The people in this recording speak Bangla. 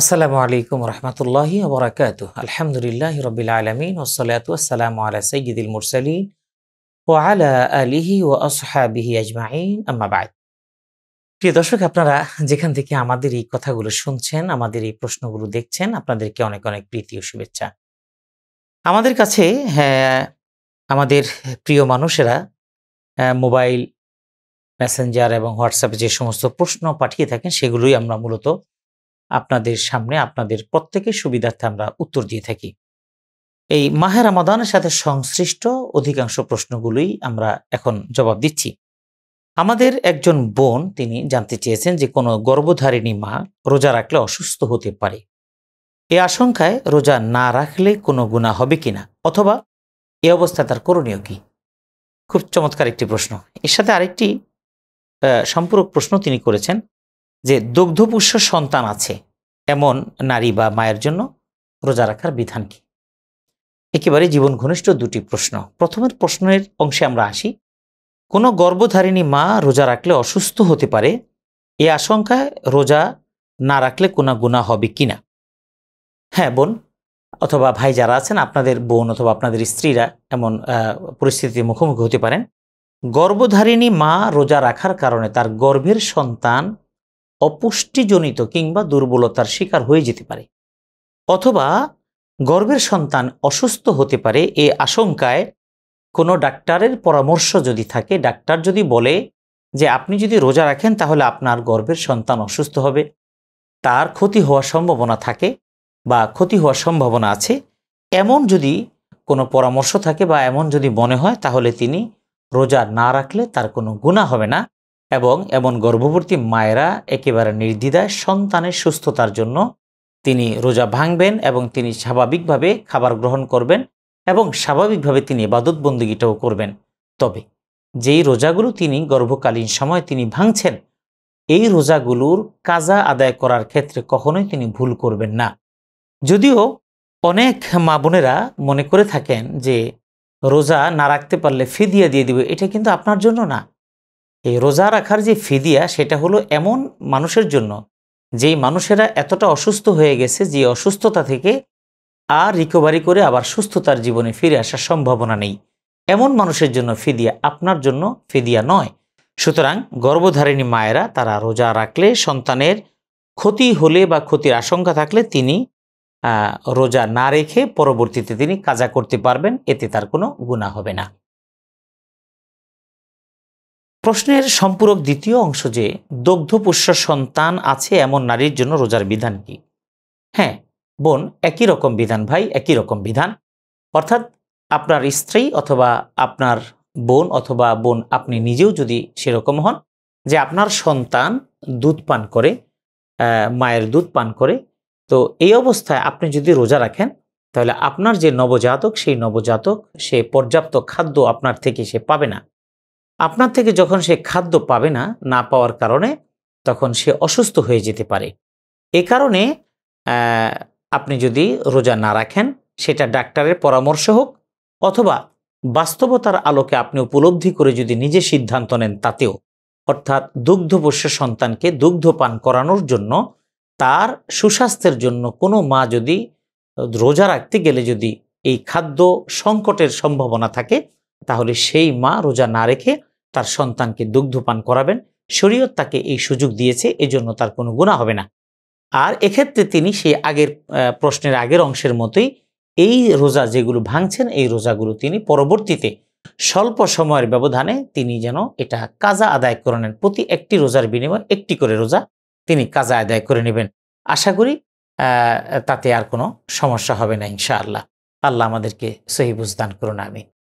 আসসালামু আলাইকুম রহমতুল্লাহি বরাকাত আলহামদুলিল্লাহ রবিল আলমিন ওসলাতাম আলা সঈদুল মুরসালিন ও আলা আলিহি ও আসহাবিহি আজমাইন আম্মাবাদ প্রিয় দর্শক আপনারা যেখান থেকে আমাদের এই কথাগুলো শুনছেন আমাদের এই প্রশ্নগুলো দেখছেন আপনাদেরকে অনেক অনেক প্রীতি ও শুভেচ্ছা আমাদের কাছে হ্যাঁ আমাদের প্রিয় মানুষেরা মোবাইল মেসেঞ্জার এবং হোয়াটসঅ্যাপে যে সমস্ত প্রশ্ন পাঠিয়ে থাকেন সেগুলোই আমরা মূলত আপনাদের সামনে আপনাদের প্রত্যেকের সুবিধার্থে আমরা উত্তর দিয়ে থাকি এই মাহের আমাদানের সাথে সংশ্লিষ্ট অধিকাংশ প্রশ্নগুলোই আমরা এখন জবাব দিচ্ছি আমাদের একজন বোন তিনি জানতে চেয়েছেন যে কোনো গর্ভধারিণী মা রোজা রাখলে অসুস্থ হতে পারে এ আশঙ্কায় রোজা না রাখলে কোনো গুণা হবে কিনা অথবা এ অবস্থা তার করণীয় কি খুব চমৎকার একটি প্রশ্ন এর সাথে আরেকটি সম্পূরক প্রশ্ন তিনি করেছেন যে দুগ্ধপুষ্য সন্তান আছে এমন নারী বা মায়ের জন্য রোজা রাখার বিধান কি একেবারে জীবন ঘনিষ্ঠ দুটি প্রশ্ন প্রথমের প্রশ্নের অংশে আমরা আসি কোনো গর্ভধারিণী মা রোজা রাখলে অসুস্থ হতে পারে এ আশঙ্কায় রোজা না রাখলে কোনো গুণা হবে কি না হ্যাঁ বোন অথবা ভাই যারা আছেন আপনাদের বোন অথবা আপনাদের স্ত্রীরা এমন পরিস্থিতির মুখোমুখি হতে পারেন গর্ভধারিণী মা রোজা রাখার কারণে তার গর্ভের সন্তান অপুষ্টিজনিত কিংবা দুর্বলতার শিকার হয়ে যেতে পারে অথবা গর্ভের সন্তান অসুস্থ হতে পারে এ আশঙ্কায় কোনো ডাক্তারের পরামর্শ যদি থাকে ডাক্তার যদি বলে যে আপনি যদি রোজা রাখেন তাহলে আপনার গর্ভের সন্তান অসুস্থ হবে তার ক্ষতি হওয়ার সম্ভাবনা থাকে বা ক্ষতি হওয়ার সম্ভাবনা আছে এমন যদি কোনো পরামর্শ থাকে বা এমন যদি মনে হয় তাহলে তিনি রোজা না রাখলে তার কোনো গুণা হবে না এবং এমন গর্ভবতী মায়েরা একেবারে নির্দ্বিধায় সন্তানের সুস্থতার জন্য তিনি রোজা ভাঙবেন এবং তিনি স্বাভাবিকভাবে খাবার গ্রহণ করবেন এবং স্বাভাবিকভাবে তিনি বাদত বন্দুকিটাও করবেন তবে যেই রোজাগুলো তিনি গর্ভকালীন সময় তিনি ভাঙছেন এই রোজাগুলোর কাজা আদায় করার ক্ষেত্রে কখনোই তিনি ভুল করবেন না যদিও অনেক মা বোনেরা মনে করে থাকেন যে রোজা না রাখতে পারলে ফিদিয়া দিয়ে দিবে এটা কিন্তু আপনার জন্য না এই রোজা রাখার যে ফিদিয়া সেটা হলো এমন মানুষের জন্য যেই মানুষেরা এতটা অসুস্থ হয়ে গেছে যে অসুস্থতা থেকে আর রিকভারি করে আবার সুস্থতার জীবনে ফিরে আসার সম্ভাবনা নেই এমন মানুষের জন্য ফিদিয়া আপনার জন্য ফিদিয়া নয় সুতরাং গর্ভধারিণী মায়েরা তারা রোজা রাখলে সন্তানের ক্ষতি হলে বা ক্ষতির আশঙ্কা থাকলে তিনি রোজা না রেখে পরবর্তীতে তিনি কাজা করতে পারবেন এতে তার কোনো গুণা হবে না প্রশ্নের সম্পূরক দ্বিতীয় অংশ যে দগ্ধপুষ্য সন্তান আছে এমন নারীর জন্য রোজার বিধান কি হ্যাঁ বোন একই রকম বিধান ভাই একই রকম বিধান অর্থাৎ আপনার স্ত্রী অথবা আপনার বোন অথবা বোন আপনি নিজেও যদি সেরকম হন যে আপনার সন্তান দুধ পান করে মায়ের দুধ পান করে তো এই অবস্থায় আপনি যদি রোজা রাখেন তাহলে আপনার যে নবজাতক সেই নবজাতক সে পর্যাপ্ত খাদ্য আপনার থেকে সে পাবে না আপনার থেকে যখন সে খাদ্য পাবে না না পাওয়ার কারণে তখন সে অসুস্থ হয়ে যেতে পারে এ কারণে আপনি যদি রোজা না রাখেন সেটা ডাক্তারের পরামর্শ হোক অথবা বাস্তবতার আলোকে আপনি উপলব্ধি করে যদি নিজে সিদ্ধান্ত নেন তাতেও অর্থাৎ দুগ্ধপোষ্য সন্তানকে দুগ্ধ পান করানোর জন্য তার সুস্বাস্থ্যের জন্য কোনো মা যদি রোজা রাখতে গেলে যদি এই খাদ্য সংকটের সম্ভাবনা থাকে তাহলে সেই মা রোজা না রেখে তার সন্তানকে দুগ্ধপান করাবেন শরীয়ত তাকে এই সুযোগ দিয়েছে এজন্য তার কোনো গুণা হবে না আর এক্ষেত্রে তিনি সেই আগের প্রশ্নের আগের অংশের মতোই এই রোজা যেগুলো ভাঙছেন এই রোজাগুলো তিনি পরবর্তীতে স্বল্প সময়ের ব্যবধানে তিনি যেন এটা কাজা আদায় করে নেন প্রতি একটি রোজার বিনিময়ে একটি করে রোজা তিনি কাজা আদায় করে নেবেন আশা করি তাতে আর কোনো সমস্যা হবে না ইনশাআল্লাহ আল্লাহ আমাদেরকে সহিবুজ দান করুন আমি